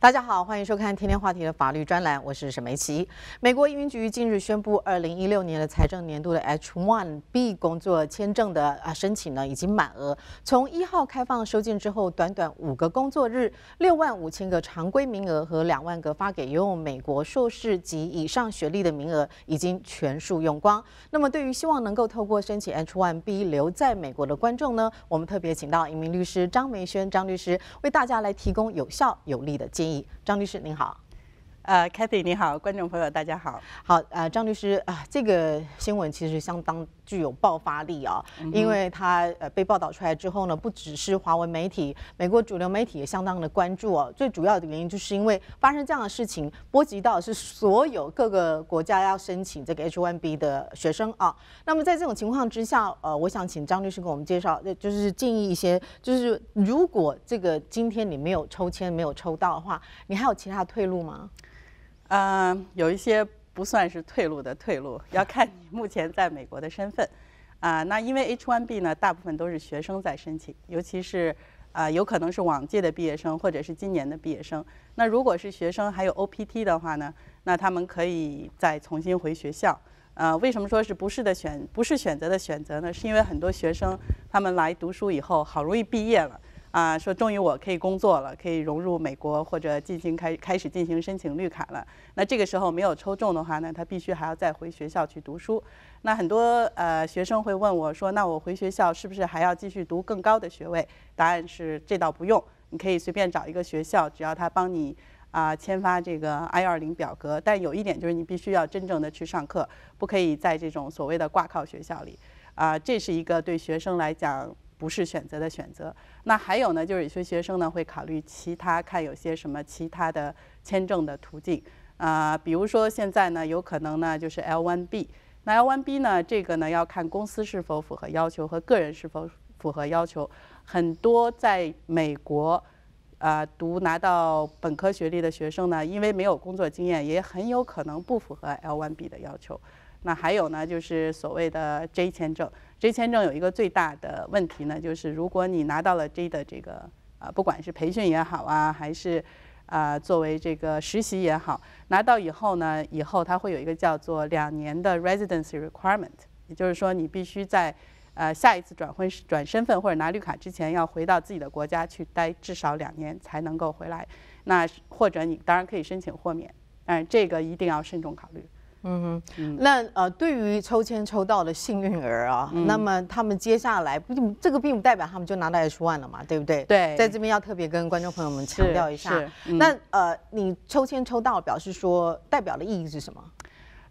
大家好，欢迎收看《天天话题》的法律专栏，我是沈梅琪。美国移民局近日宣布，二零一六年的财政年度的 H-1B 工作签证的啊申请呢，已经满额。从一号开放收件之后，短短五个工作日，六万五千个常规名额和两万个发给拥有美国硕士及以上学历的名额已经全数用光。那么，对于希望能够透过申请 H-1B 留在美国的观众呢，我们特别请到移民律师张梅轩张律师为大家来提供有效有力的建议。张律师，您好。呃，Kathy 你好，观众朋友大家好，好，呃，张律师啊，这个新闻其实相当具有爆发力哦，因为它呃被报道出来之后呢，不只是华为媒体，美国主流媒体也相当的关注哦。最主要的原因就是因为发生这样的事情，波及到是所有各个国家要申请这个 H1B 的学生啊。那么在这种情况之下，呃，我想请张律师给我们介绍，就是建议一些，就是如果这个今天你没有抽签没有抽到的话，你还有其他退路吗？呃，有一些不算是退路的退路，要看你目前在美国的身份。啊，那因为 H-1B 呢，大部分都是学生在申请，尤其是啊，有可能是往届的毕业生，或者是今年的毕业生。那如果是学生还有 OPT 的话呢，那他们可以再重新回学校。呃，为什么说是不是的选不是选择的选择呢？是因为很多学生他们来读书以后，好容易毕业了。啊，说终于我可以工作了，可以融入美国或者进行开开始进行申请绿卡了。那这个时候没有抽中的话呢，他必须还要再回学校去读书。那很多呃学生会问我说，那我回学校是不是还要继续读更高的学位？答案是这倒不用，你可以随便找一个学校，只要他帮你啊签发这个 I 二零表格。但有一点就是你必须要真正的去上课，不可以在这种所谓的挂靠学校里。啊，这是一个对学生来讲。不是选择的选择。那还有呢，就是有些学生呢会考虑其他，看有些什么其他的签证的途径啊，比如说现在呢有可能呢就是 L1B。那 L1B 呢，这个呢要看公司是否符合要求和个人是否符合要求。很多在美国啊读拿到本科学历的学生呢，因为没有工作经验，也很有可能不符合 L1B 的要求。那还有呢，就是所谓的 J 签证。这签证有一个最大的问题呢，就是如果你拿到了 J 的这个啊，不管是培训也好啊，还是啊作为这个实习也好，拿到以后呢，以后它会有一个叫做两年的 residency requirement，也就是说你必须在呃下一次转婚转身份或者拿绿卡之前，要回到自己的国家去待至少两年才能够回来。那或者你当然可以申请豁免，但是这个一定要慎重考虑。嗯，哼，那呃，对于抽签抽到的幸运儿啊，那么他们接下来不，这个并不代表他们就拿到 h 万了嘛，对不对？对，在这边要特别跟观众朋友们强调一下。那呃，你抽签抽到，表示说代表的意义是什么？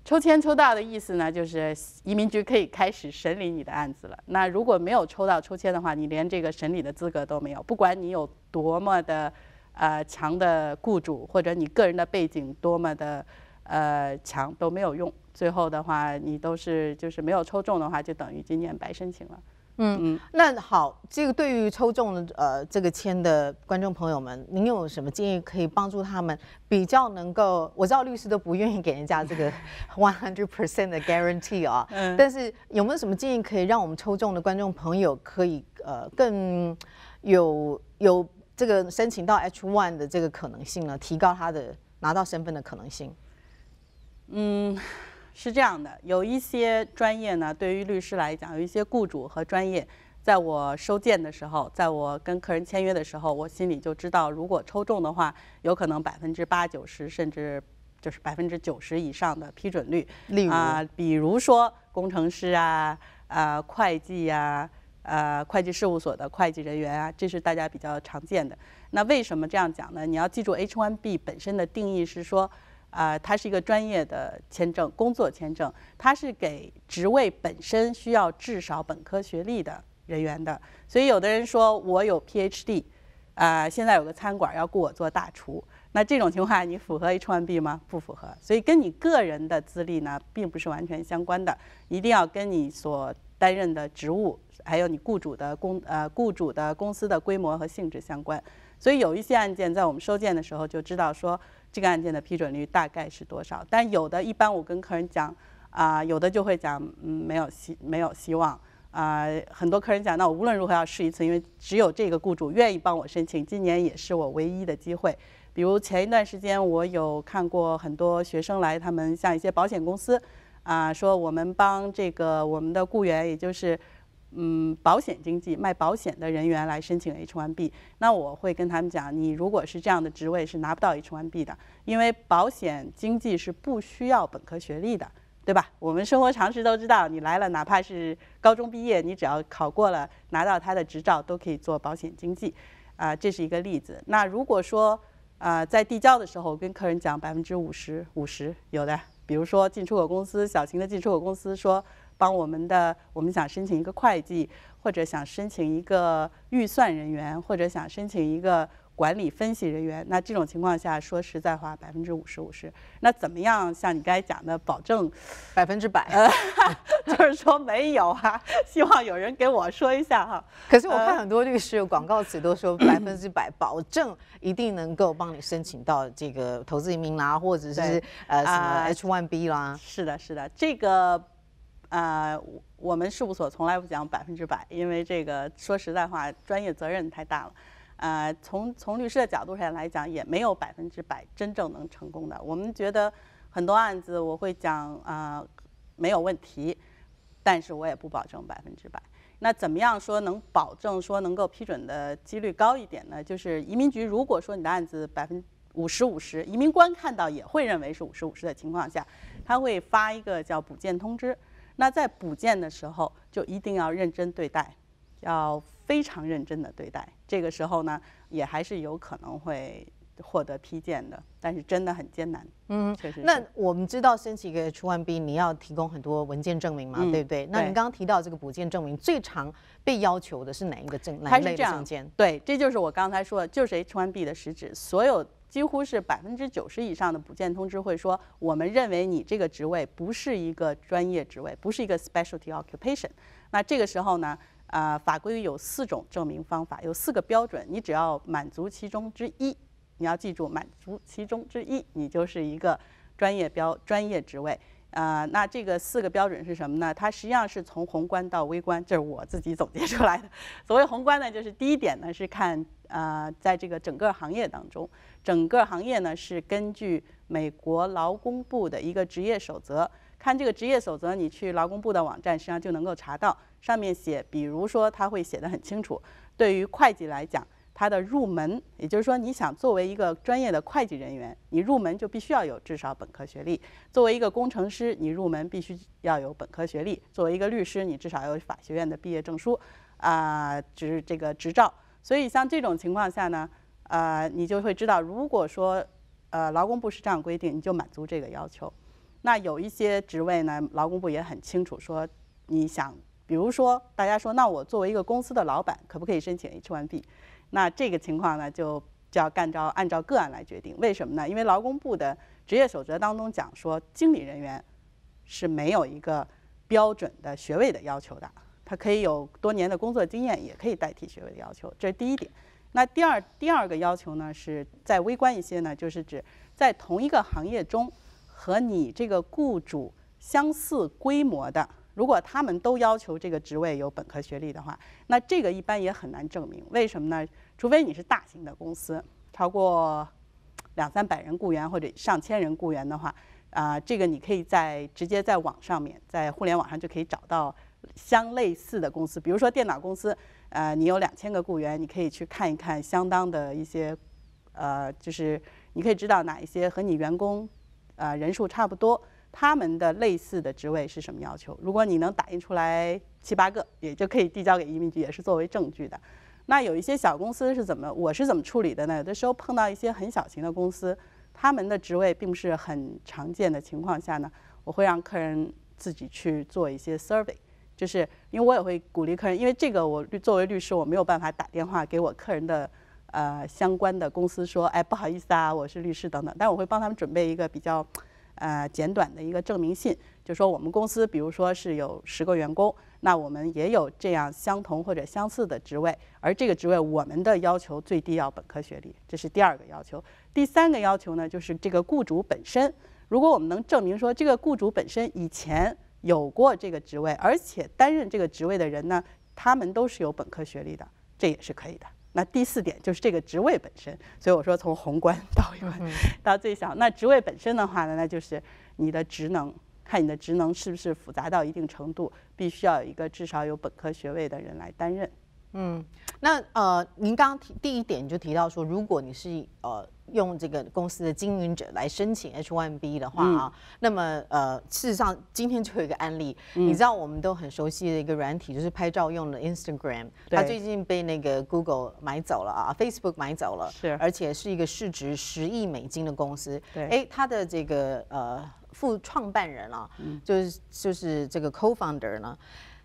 抽签抽到的意思呢，就是移民局可以开始审理你的案子了。那如果没有抽到抽签的话，你连这个审理的资格都没有，不管你有多么的，呃，强的雇主或者你个人的背景多么的。呃，抢都没有用，最后的话你都是就是没有抽中的话，就等于今年白申请了。嗯嗯，那好，这个对于抽中呃这个签的观众朋友们，您有什么建议可以帮助他们比较能够？我知道律师都不愿意给人家这个 one hundred percent 的 guarantee 啊，嗯，但是有没有什么建议可以让我们抽中的观众朋友可以呃更有有这个申请到 H one 的这个可能性呢？提高他的拿到身份的可能性。嗯，是这样的，有一些专业呢，对于律师来讲，有一些雇主和专业，在我收件的时候，在我跟客人签约的时候，我心里就知道，如果抽中的话，有可能百分之八九十，甚至就是百分之九十以上的批准率。例如啊，比如说工程师啊，啊，会计呀，啊，会计事务所的会计人员啊，这是大家比较常见的。那为什么这样讲呢？你要记住，H1B 本身的定义是说。啊，它是一个专业的签证，工作签证，它是给职位本身需要至少本科学历的人员的。所以有的人说，我有 PhD，啊，现在有个餐馆要雇我做大厨，那这种情况你符合 H-1B 吗？不符合。所以跟你个人的资历呢，并不是完全相关的，一定要跟你所担任的职务，还有你雇主的工呃雇主的公司的规模和性质相关。所以有一些案件在我们收件的时候就知道说。这个案件的批准率大概是多少？但有的一般我跟客人讲啊，有的就会讲，嗯，没有希，没有希望啊。很多客人讲，那我无论如何要试一次，因为只有这个雇主愿意帮我申请，今年也是我唯一的机会。比如前一段时间我有看过很多学生来，他们像一些保险公司啊，说我们帮这个我们的雇员，也就是。嗯，保险经纪卖保险的人员来申请 H1B，那我会跟他们讲，你如果是这样的职位是拿不到 H1B 的，因为保险经纪是不需要本科学历的，对吧？我们生活常识都知道，你来了哪怕是高中毕业，你只要考过了拿到他的执照都可以做保险经纪，啊，这是一个例子。那如果说呃在递交的时候，我跟客人讲百分之五十五十有的，比如说进出口公司小型的进出口公司说。帮我们的，我们想申请一个会计，或者想申请一个预算人员，或者想申请一个管理分析人员。那这种情况下，说实在话，百分之五十五十。那怎么样？像你刚才讲的，保证百分之百，就是说没有哈。希望有人给我说一下哈。可是我看很多律师广告词都说百分之百保证，一定能够帮你申请到这个投资移民啦，或者是呃什么 H one B 啦。是的，是的，这个。呃，我们事务所从来不讲百分之百，因为这个说实在话，专业责任太大了。呃，从从律师的角度上来讲，也没有百分之百真正能成功的。我们觉得很多案子我会讲啊没有问题，但是我也不保证百分之百。那怎么样说能保证说能够批准的几率高一点呢？就是移民局如果说你的案子百分五十五十，移民官看到也会认为是五十五十的情况下，他会发一个叫补件通知。那在补件的时候，就一定要认真对待，要非常认真的对待。这个时候呢，也还是有可能会获得批件的，但是真的很艰难。嗯，确实。那我们知道申请一个 H one B，你要提供很多文件证明嘛，对不对？那您刚刚提到这个补件证明，最常被要求的是哪一个证哪类证件？对，这就是我刚才说的，就是 H one B 的实质所有。几乎是百分之九十以上的补件通知会说，我们认为你这个职位不是一个专业职位，不是一个 specialty occupation。那这个时候呢，呃，法规有四种证明方法，有四个标准，你只要满足其中之一，你要记住，满足其中之一，你就是一个专业标专业职位。啊，那这个四个标准是什么呢？它实际上是从宏观到微观，这是我自己总结出来的。所谓宏观呢，就是第一点呢是看啊，在这个整个行业当中，整个行业呢是根据美国劳工部的一个职业守则，看这个职业守则，你去劳工部的网站实际上就能够查到，上面写，比如说它会写的很清楚，对于会计来讲。它的入门，也就是说，你想作为一个专业的会计人员，你入门就必须要有至少本科学历；作为一个工程师，你入门必须要有本科学历；作为一个律师，你至少要有法学院的毕业证书，啊，执这个执照。所以，像这种情况下呢，呃，你就会知道，如果说，呃，劳工部是这样规定，你就满足这个要求。那有一些职位呢，劳工部也很清楚说，你想，比如说，大家说，那我作为一个公司的老板，可不可以申请 H1B？那这个情况呢，就就要按照按照个案来决定。为什么呢？因为劳工部的职业守则当中讲说，经理人员是没有一个标准的学位的要求的，他可以有多年的工作经验，也可以代替学位的要求。这是第一点。那第二第二个要求呢，是再微观一些呢，就是指在同一个行业中和你这个雇主相似规模的。如果他们都要求这个职位有本科学历的话，那这个一般也很难证明。为什么呢？除非你是大型的公司，超过两三百人雇员或者上千人雇员的话，啊，这个你可以在直接在网上面，在互联网上就可以找到相类似的公司，比如说电脑公司，呃，你有两千个雇员，你可以去看一看，相当的一些，呃，就是你可以知道哪一些和你员工，呃，人数差不多。他们的类似的职位是什么要求？如果你能打印出来七八个，也就可以递交给移民局，也是作为证据的。那有一些小公司是怎么？我是怎么处理的呢？有的时候碰到一些很小型的公司，他们的职位并不是很常见的情况下呢，我会让客人自己去做一些 survey，就是因为我也会鼓励客人，因为这个我律作为律师，我没有办法打电话给我客人的呃相关的公司说，哎，不好意思啊，我是律师等等，但我会帮他们准备一个比较。呃，简短的一个证明信，就说我们公司，比如说是有十个员工，那我们也有这样相同或者相似的职位，而这个职位我们的要求最低要本科学历，这是第二个要求。第三个要求呢，就是这个雇主本身，如果我们能证明说这个雇主本身以前有过这个职位，而且担任这个职位的人呢，他们都是有本科学历的，这也是可以的。那第四点就是这个职位本身，所以我说从宏观到微观到最小，那职位本身的话呢，那就是你的职能，看你的职能是不是复杂到一定程度，必须要有一个至少有本科学位的人来担任。嗯，那呃，您刚刚提第一点就提到说，如果你是呃用这个公司的经营者来申请 H1B 的话啊，那么呃，事实上今天就有一个案例，你知道我们都很熟悉的一个软体，就是拍照用的 Instagram，它最近被那个 Google 买走了啊，Facebook 买走了，是，而且是一个市值十亿美金的公司，对，哎，它的这个呃副创办人啊，就是就是这个 Co-founder 呢。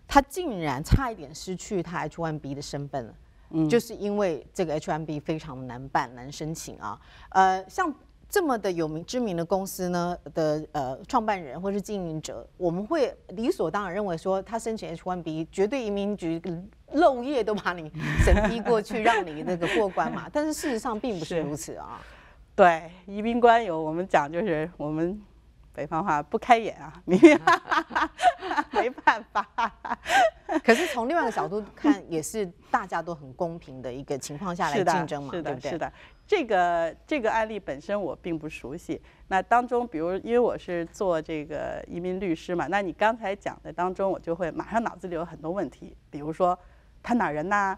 他竟然差一点失去他 H1B 的身份了，就是因为这个 H1B 非常的难办难申请啊。呃，像这么的有名知名的公司呢的呃创办人或是经营者，我们会理所当然认为说他申请 H1B 绝对移民局漏夜都把你审批过去，让你那个过关嘛。但是事实上并不是如此啊。对，移民官有我们讲就是我们。北方话不开眼啊，没办法。可是从另外一个角度看，也是大家都很公平的一个情况下来竞争嘛，对不对？是的，这个这个案例本身我并不熟悉。那当中，比如因为我是做这个移民律师嘛，那你刚才讲的当中，我就会马上脑子里有很多问题，比如说他哪人呐？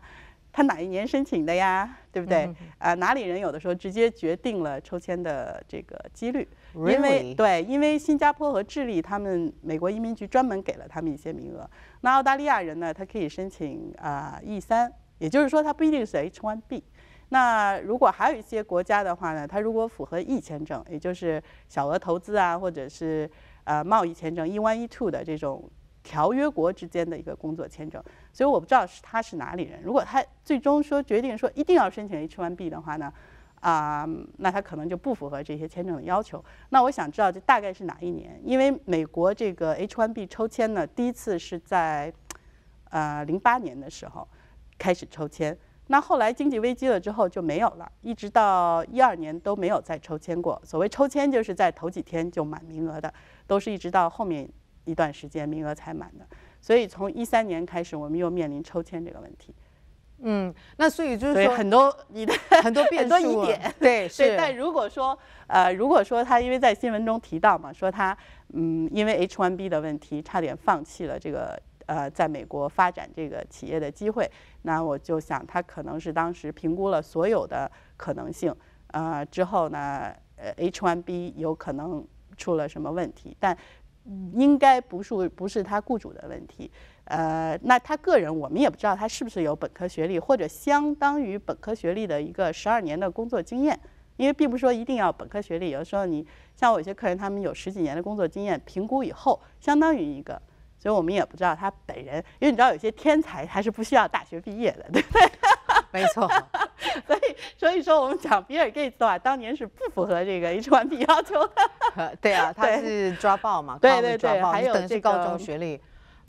他哪一年申请的呀？对不对？啊，哪里人有的时候直接决定了抽签的这个几率，因为对，因为新加坡和智利，他们美国移民局专门给了他们一些名额。那澳大利亚人呢，他可以申请啊 E 三，也就是说他不一定是 h one b 那如果还有一些国家的话呢，他如果符合 E 签证，也就是小额投资啊，或者是呃贸易签证 E one E two 的这种。条约国之间的一个工作签证，所以我不知道是他是哪里人。如果他最终说决定说一定要申请 H1B 的话呢，啊，那他可能就不符合这些签证的要求。那我想知道这大概是哪一年？因为美国这个 H1B 抽签呢，第一次是在呃零八年的时候开始抽签，那后来经济危机了之后就没有了，一直到一二年都没有再抽签过。所谓抽签就是在头几天就满名额的，都是一直到后面。一段时间名额才满的，所以从一三年开始，我们又面临抽签这个问题。嗯，那所以就是说很多你的 很多很多疑点，对 对。但如果说呃，如果说他因为在新闻中提到嘛，说他嗯，因为 H1B 的问题差点放弃了这个呃，在美国发展这个企业的机会，那我就想他可能是当时评估了所有的可能性啊之后呢，H1B 呃有可能出了什么问题，但。应该不是不是他雇主的问题，呃，那他个人我们也不知道他是不是有本科学历或者相当于本科学历的一个十二年的工作经验，因为并不是说一定要本科学历，有时候你像我有些客人他们有十几年的工作经验，评估以后相当于一个，所以我们也不知道他本人，因为你知道有些天才还是不需要大学毕业的，对不对？没错。所以，所以说我们讲比尔盖茨的话，当年是不符合这个 H1B 要求的。对啊，他是抓爆嘛，对对抓还有这个高中学历。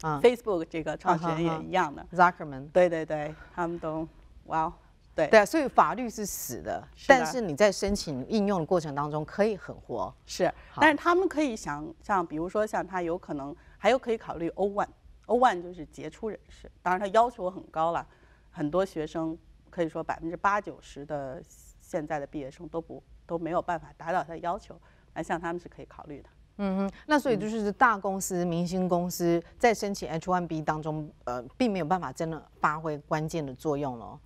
啊，Facebook 这个创始人也一样的，Zuckerman。对对对，他们都，哇，对对啊。所以法律是死的，但是你在申请应用的过程当中可以很活。是，但是他们可以想，像比如说像他有可能还有可以考虑 O1，O1 就是杰出人士，当然他要求很高了，很多学生。可以说百分之八九十的现在的毕业生都不都没有办法达到他的要求，那像他们是可以考虑的。嗯，那所以就是大公司、明星公司在申请 H1B 当中，呃，并没有办法真的发挥关键的作用了。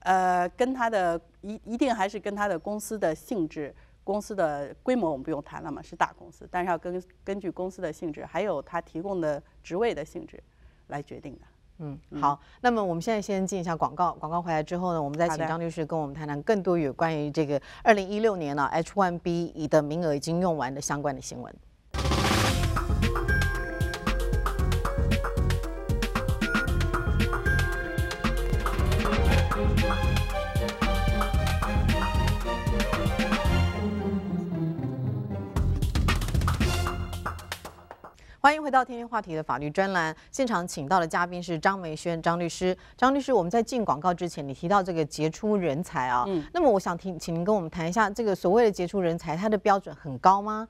呃，跟他的一一定还是跟他的公司的性质、公司的规模，我们不用谈了嘛，是大公司，但是要根根据公司的性质，还有他提供的职位的性质来决定的。嗯，好。那么我们现在先进一下广告，广告回来之后呢，我们再请张律师跟我们谈谈更多有关于这个二零一六年呢 H-1B 的名额已经用完的相关的新闻。欢迎回到《天天话题》的法律专栏，现场请到的嘉宾是张梅轩张律师。张律师，我们在进广告之前，你提到这个杰出人才啊，嗯，那么我想听，请您跟我们谈一下这个所谓的杰出人才，它的标准很高吗？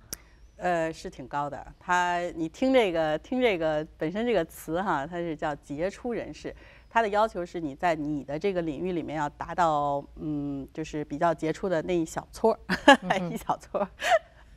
呃，是挺高的。他，你听这个，听这个本身这个词哈，它是叫杰出人士，它的要求是你在你的这个领域里面要达到，嗯，就是比较杰出的那一小撮儿，一小撮儿。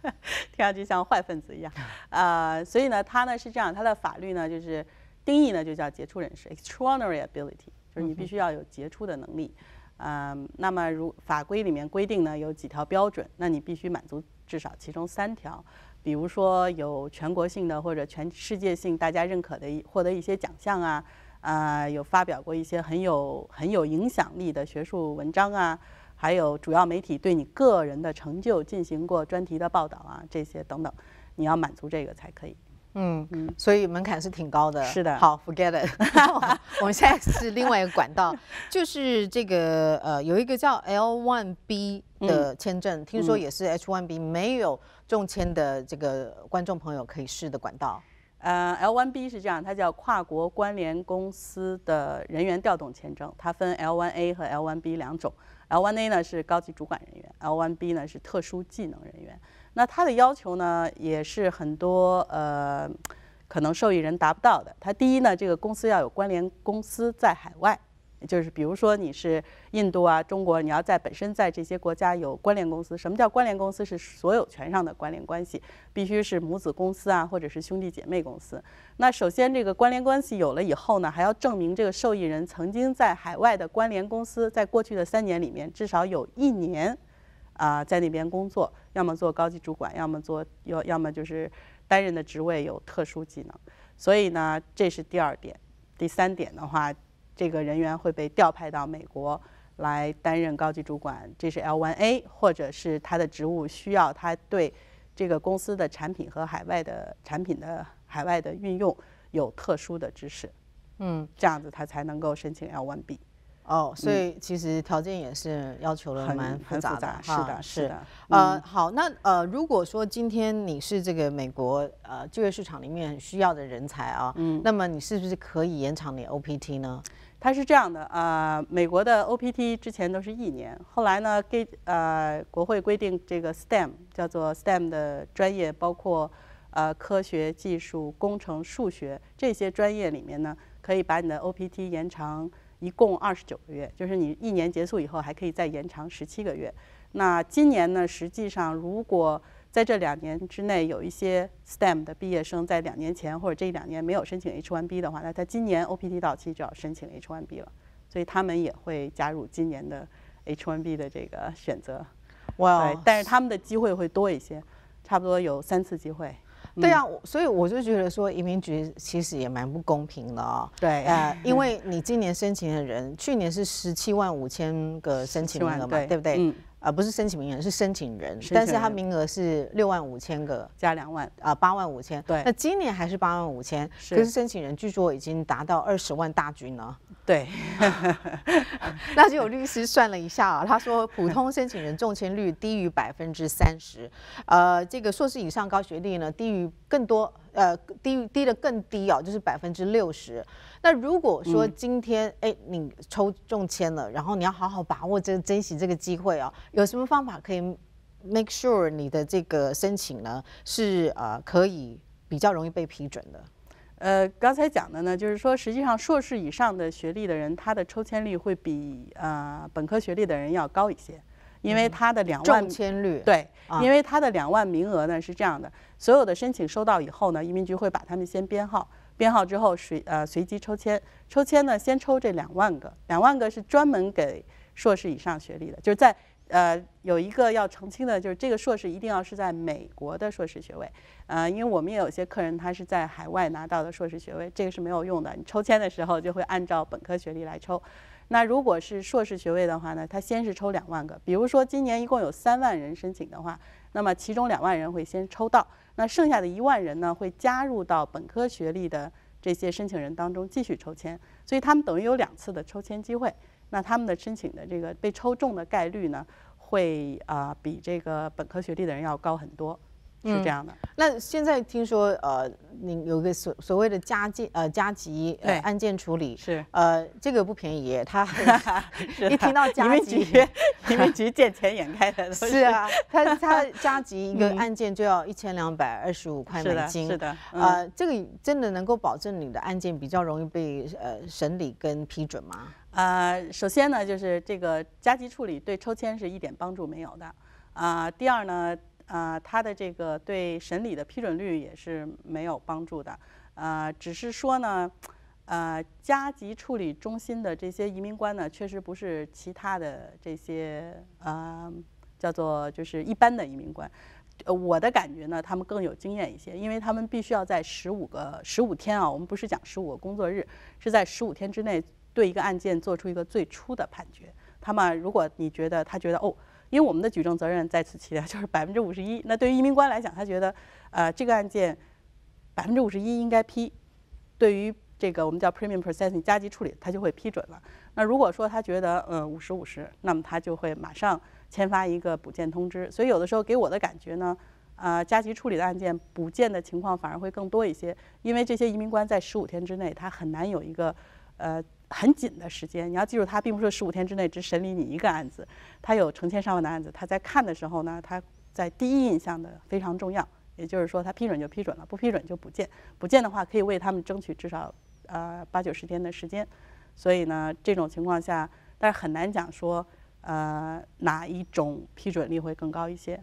听上去像坏分子一样，呃，所以呢，他呢是这样，他的法律呢就是定义呢就叫杰出人士 （extraordinary ability），就是你必须要有杰出的能力。嗯，那么如法规里面规定呢，有几条标准，那你必须满足至少其中三条，比如说有全国性的或者全世界性大家认可的获得一些奖项啊，呃，有发表过一些很有很有影响力的学术文章啊。还有主要媒体对你个人的成就进行过专题的报道啊，这些等等，你要满足这个才可以。嗯嗯，所以门槛是挺高的。是的。好，forget it。我们现在是另外一个管道，就是这个呃，有一个叫 L1B 的签证，听说也是 H1B 没有中签的这个观众朋友可以试的管道。呃，L1B 是这样，它叫跨国关联公司的人员调动签证，它分 L1A 和 L1B 两种。L1A 呢是高级主管人员，L1B 呢是特殊技能人员。那它的要求呢也是很多呃，可能受益人达不到的。它第一呢，这个公司要有关联公司在海外。就是比如说你是印度啊、中国，你要在本身在这些国家有关联公司。什么叫关联公司？是所有权上的关联关系，必须是母子公司啊，或者是兄弟姐妹公司。那首先这个关联关系有了以后呢，还要证明这个受益人曾经在海外的关联公司在过去的三年里面至少有一年啊在那边工作，要么做高级主管，要么做要要么就是担任的职位有特殊技能。所以呢，这是第二点。第三点的话。这个人员会被调派到美国来担任高级主管，这是 L1A，或者是他的职务需要他对这个公司的产品和海外的产品的海外的运用有特殊的知识，嗯，这样子他才能够申请 L1B。哦，所以其实条件也是要求了蛮很复杂，是的，是的。呃，好，那呃，如果说今天你是这个美国呃就业市场里面需要的人才啊，嗯，那么你是不是可以延长你 OPT 呢？它是这样的，呃，美国的 OPT 之前都是一年，后来呢，给呃国会规定这个 STEM 叫做 STEM 的专业，包括呃科学技术工程数学这些专业里面呢，可以把你的 OPT 延长一共二十九个月，就是你一年结束以后还可以再延长十七个月。那今年呢，实际上如果在这两年之内，有一些 STEM 的毕业生，在两年前或者这两年没有申请 H1B 的话，那他今年 OPT 到期就要申请 H1B 了，所以他们也会加入今年的 H1B 的这个选择。哇！但是他们的机会会多一些，差不多有三次机会。对啊，所以我就觉得说，移民局其实也蛮不公平的啊。对啊，因为你今年申请的人，去年是十七万五千个申请人嘛，对不对？嗯。啊，不是申请名额是申请人，但是他名额是六万五千个加两万啊，八万五千。对，那今年还是八万五千，可是申请人据说已经达到二十万大军了。对，那就有律师算了一下啊，他说普通申请人中签率低于百分之三十，呃，这个硕士以上高学历呢低于更多。呃，低低的更低哦，就是百分之六十。那如果说今天哎你抽中签了，然后你要好好把握这个、珍惜这个机会哦。有什么方法可以 make sure 你的这个申请呢是呃可以比较容易被批准的？呃，刚才讲的呢，就是说实际上硕士以上的学历的人，他的抽签率会比呃本科学历的人要高一些。因为它的两万签率，对，因为它的两万名额呢是这样的，所有的申请收到以后呢，移民局会把他们先编号，编号之后随呃随机抽签，抽签呢先抽这两万个，两万个是专门给硕士以上学历的，就是在呃有一个要澄清的，就是这个硕士一定要是在美国的硕士学位，呃，因为我们也有些客人他是在海外拿到的硕士学位，这个是没有用的，你抽签的时候就会按照本科学历来抽。那如果是硕士学位的话呢？他先是抽两万个，比如说今年一共有三万人申请的话，那么其中两万人会先抽到，那剩下的一万人呢会加入到本科学历的这些申请人当中继续抽签，所以他们等于有两次的抽签机会。那他们的申请的这个被抽中的概率呢，会啊比这个本科学历的人要高很多，是这样的。那现在听说呃。你有个所所谓的加急呃加急案件处理是呃这个不便宜，他 一听到加急，移民局李美见钱眼开的是啊，他他加急一个案件就要一千两百二十五块美金是的，是的，呃，这个真的能够保证你的案件比较容易被呃审理跟批准吗？呃，首先呢，就是这个加急处理对抽签是一点帮助没有的，啊，第二呢。呃，他的这个对审理的批准率也是没有帮助的。呃，只是说呢，呃，加急处理中心的这些移民官呢，确实不是其他的这些呃，叫做就是一般的移民官。我的感觉呢，他们更有经验一些，因为他们必须要在十五个十五天啊，我们不是讲十五个工作日，是在十五天之内对一个案件做出一个最初的判决。他们如果你觉得他觉得哦。因为我们的举证责任在此期间 就是百分之五十一。那对于移民官来讲，他觉得，呃，这个案件百分之五十一应该批，对于这个我们叫 premium processing 加急处理，他就会批准了。那如果说他觉得，嗯，五十五十，那么他就会马上签发一个补件通知。所以有的时候给我的感觉呢，啊，加急处理的案件补件的情况反而会更多一些，因为这些移民官在十五天之内他很难有一个，呃。很紧的时间，你要记住，他并不是十五天之内只审理你一个案子，他有成千上万的案子。他在看的时候呢，他在第一印象的非常重要，也就是说，他批准就批准了，不批准就不见。不见的话，可以为他们争取至少呃八九十天的时间。所以呢，这种情况下，但是很难讲说呃哪一种批准率会更高一些。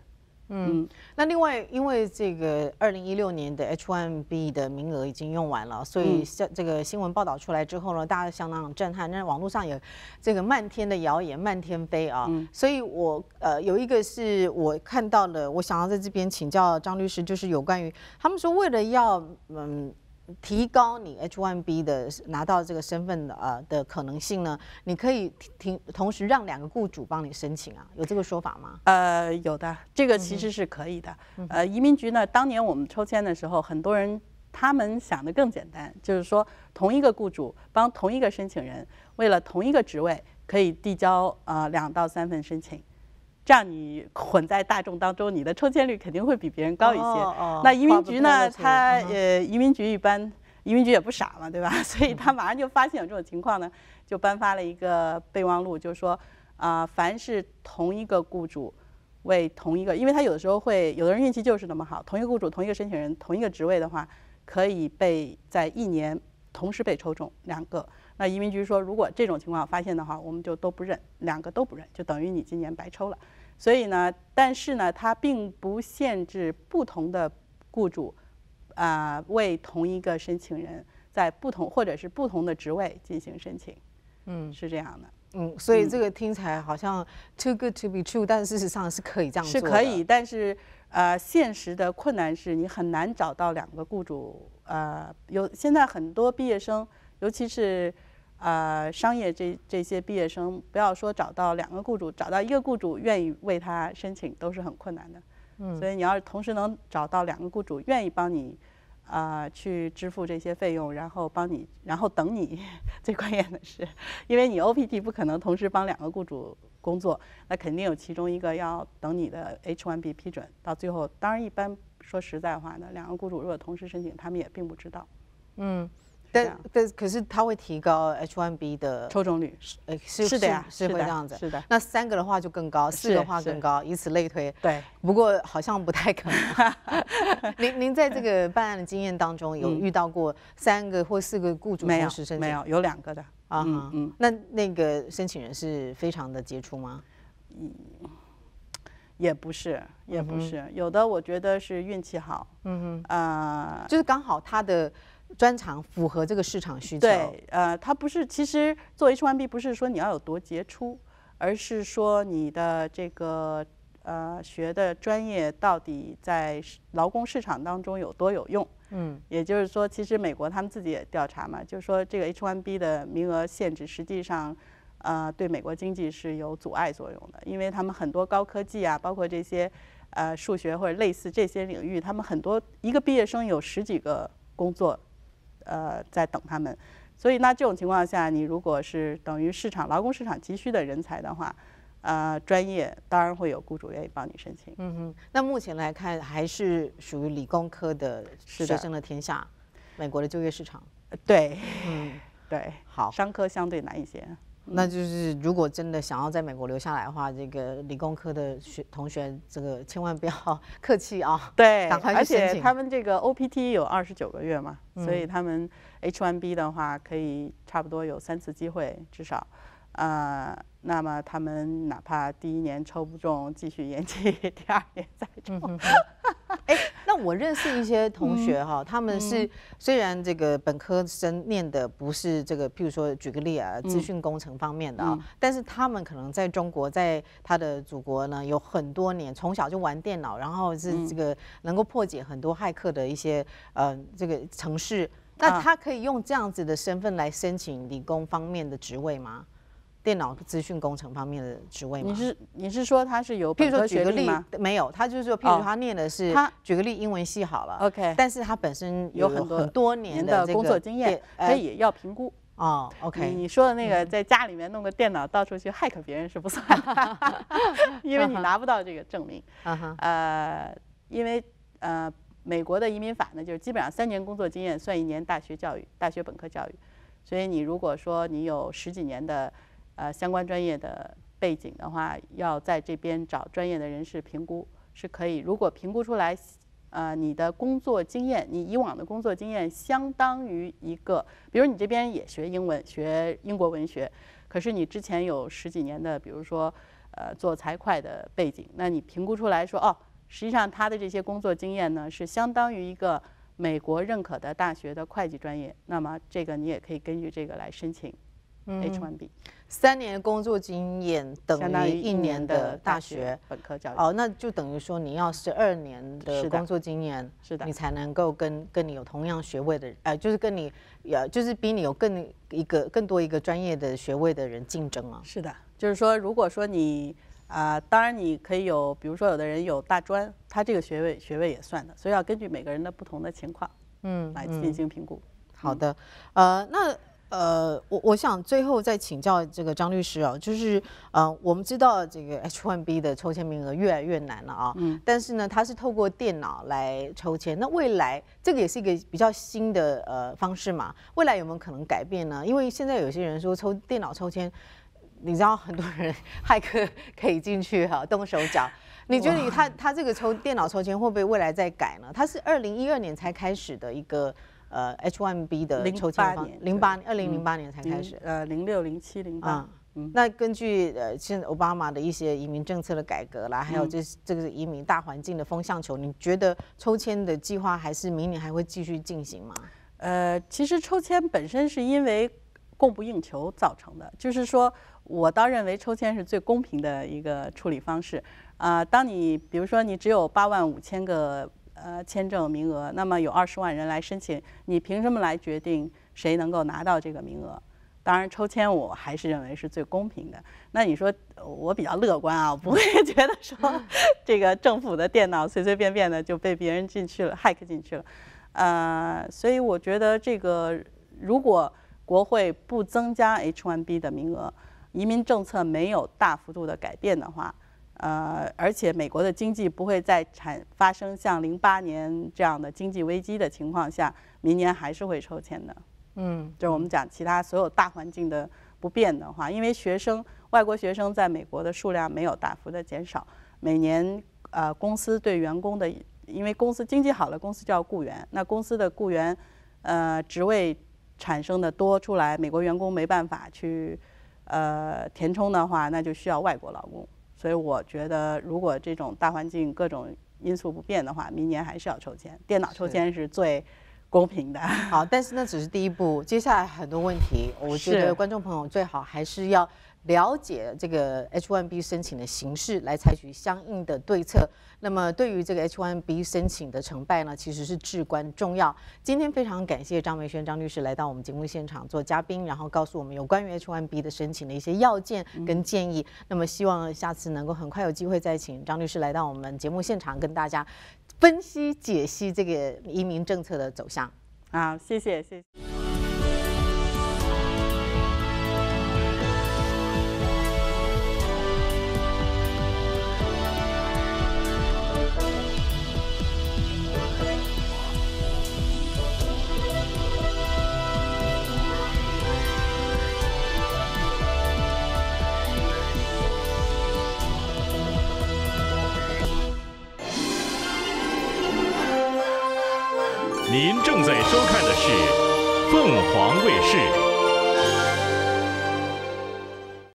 嗯，那另外，因为这个二零一六年的 H1B 的名额已经用完了，所以像这个新闻报道出来之后呢，大家相当震撼，那网络上也这个漫天的谣言漫天飞啊，所以我呃有一个是我看到了，我想要在这边请教张律师，就是有关于他们说为了要嗯。提高你 H1B 的拿到这个身份的呃的可能性呢？你可以停同时让两个雇主帮你申请啊，有这个说法吗？呃，有的，这个其实是可以的。呃，移民局呢，当年我们抽签的时候，很多人他们想的更简单，就是说同一个雇主帮同一个申请人，为了同一个职位，可以递交呃两到三份申请。这样你混在大众当中，你的抽签率肯定会比别人高一些。哦哦。那移民局呢？他呃，移民局一般，移民局也不傻嘛，对吧？所以他马上就发现有这种情况呢，就颁发了一个备忘录，就是说，啊，凡是同一个雇主为同一个，因为他有的时候会，有的人运气就是那么好，同一个雇主、同一个申请人、同一个职位的话，可以被在一年。同时被抽中两个，那移民局说，如果这种情况发现的话，我们就都不认，两个都不认，就等于你今年白抽了。所以呢，但是呢，它并不限制不同的雇主啊为同一个申请人，在不同或者是不同的职位进行申请。嗯，是这样的。嗯，所以这个听起来好像 too good to be true，但事实上是可以这样做的。是可以，但是呃，现实的困难是你很难找到两个雇主。呃，有现在很多毕业生，尤其是呃商业这这些毕业生，不要说找到两个雇主，找到一个雇主愿意为他申请都是很困难的。嗯，所以你要是同时能找到两个雇主愿意帮你啊去支付这些费用，然后帮你，然后等你，最关键的是，因为你 OPT 不可能同时帮两个雇主工作，那肯定有其中一个要等你的 H1B 批准，到最后当然一般。说实在话呢，两个雇主如果同时申请，他们也并不知道。嗯，但但可是他会提高 H1B 的抽中率，是是的呀，是会这样子，是的。那三个的话就更高，四个的话更高，以此类推。对，不过好像不太可能。您您在这个办案的经验当中，有遇到过三个或四个雇主同时申请？没有，没有，有两个的。啊嗯，那那个申请人是非常的杰出吗？嗯。也不是，也不是，有的我觉得是运气好，嗯呃，就是刚好他的专长符合这个市场需求。对，呃，他不是，其实做 H1B 不是说你要有多杰出，而是说你的这个呃学的专业到底在劳工市场当中有多有用。嗯，也就是说，其实美国他们自己也调查嘛，就是说这个 H1B 的名额限制实际上。呃，对美国经济是有阻碍作用的，因为他们很多高科技啊，包括这些，呃，数学或者类似这些领域，他们很多一个毕业生有十几个工作，呃，在等他们。所以那这种情况下，你如果是等于市场劳工市场急需的人才的话，啊，专业当然会有雇主愿意帮你申请。嗯嗯。那目前来看，还是属于理工科的学生的天下，美国的就业市场。对。嗯。对。好。商科相对难一些。那就是如果真的想要在美国留下来的话，这个理工科的学同学，这个千万不要 客气啊！对，赶快去他们这个 OPT 有二十九个月嘛，所以他们 H1B 的话可以差不多有三次机会，至少。呃，那么他们哪怕第一年抽不中，继续延期，第二年再抽。哎，那我认识一些同学哈，他们是虽然这个本科生念的不是这个，譬如说举个例啊，资讯工程方面的啊，但是他们可能在中国，在他的祖国呢，有很多年从小就玩电脑，然后是这个能够破解很多骇客的一些呃这个程式，那他可以用这样子的身份来申请理工方面的职位吗？电脑资讯工程方面的职位吗？你是你是说他是有本科学历吗？没有，他就是说，譬如他念的是他举个例，英文系好了，OK。但是他本身有很多多年的工作经验，可以要评估。哦，OK。你说的那个在家里面弄个电脑到处去 hack 别人是不算，因为你拿不到这个证明。呃，因为呃，美国的移民法呢，就是基本上三年工作经验算一年大学教育，大学本科教育。所以你如果说你有十几年的。呃，相关专业的背景的话，要在这边找专业的人士评估是可以。如果评估出来，呃，你的工作经验，你以往的工作经验相当于一个，比如你这边也学英文学英国文学，可是你之前有十几年的，比如说呃做财会的背景，那你评估出来说，哦，实际上他的这些工作经验呢，是相当于一个美国认可的大学的会计专业，那么这个你也可以根据这个来申请。H1B，三年工作经验等于一年的大学本科教育哦，那就等于说你要十二年的工作经验，是的，你才能够跟跟你有同样学位的，呃，就是跟你呃，就是比你有更一个更多一个专业的学位的人竞争了。是的，就是说，如果说你啊，当然你可以有，比如说有的人有大专，他这个学位学位也算的，所以要根据每个人的不同的情况，嗯，来进行评估。好的，呃，那。呃，我我想最后再请教这个张律师哦，就是呃，我们知道这个 H1B 的抽签名额越来越难了啊，嗯，但是呢，它是透过电脑来抽签，那未来这个也是一个比较新的呃方式嘛，未来有没有可能改变呢？因为现在有些人说抽电脑抽签，你知道很多人 骇客可以进去哈，动手脚，你觉得他他这个抽电脑抽签会不会未来再改呢？他是二零一二年才开始的一个。呃，H1B 的抽签，零八年，零八，二零零八年才开始，呃，零六、零七、零八。那根据呃，现在奥巴马的一些移民政策的改革啦，还有这、这个移民大环境的风向球，你觉得抽签的计划还是明年还会继续进行吗？呃，其实抽签本身是因为供不应求造成的，就是说，我倒认为抽签是最公平的一个处理方式啊。当你比如说你只有八万五千个。呃，签证名额，那么有二十万人来申请，你凭什么来决定谁能够拿到这个名额？当然，抽签我还是认为是最公平的。那你说我比较乐观啊，我不会觉得说 这个政府的电脑随随便便的就被别人进去了，hack 进去了。呃，所以我觉得这个如果国会不增加 H-1B 的名额，移民政策没有大幅度的改变的话。呃，而且美国的经济不会再产发生像零八年这样的经济危机的情况下，明年还是会抽签的。嗯，就是我们讲其他所有大环境的不变的话，因为学生外国学生在美国的数量没有大幅的减少，每年呃公司对员工的，因为公司经济好了，公司叫雇员，那公司的雇员呃职位产生的多出来，美国员工没办法去呃填充的话，那就需要外国劳工。所以我觉得，如果这种大环境各种因素不变的话，明年还是要抽签。电脑抽签是最公平的。好，但是 那只是第一步，接下来很多问题，我觉得观众朋友最好还是要。了解这个 H1B 申请的形式，来采取相应的对策。那么，对于这个 H1B 申请的成败呢，其实是至关重要。今天非常感谢张维轩张律师来到我们节目现场做嘉宾，然后告诉我们有关于 H1B 的申请的一些要件跟建议。那么，希望下次能够很快有机会再请张律师来到我们节目现场，跟大家分析解析这个移民政策的走向。好，谢谢谢。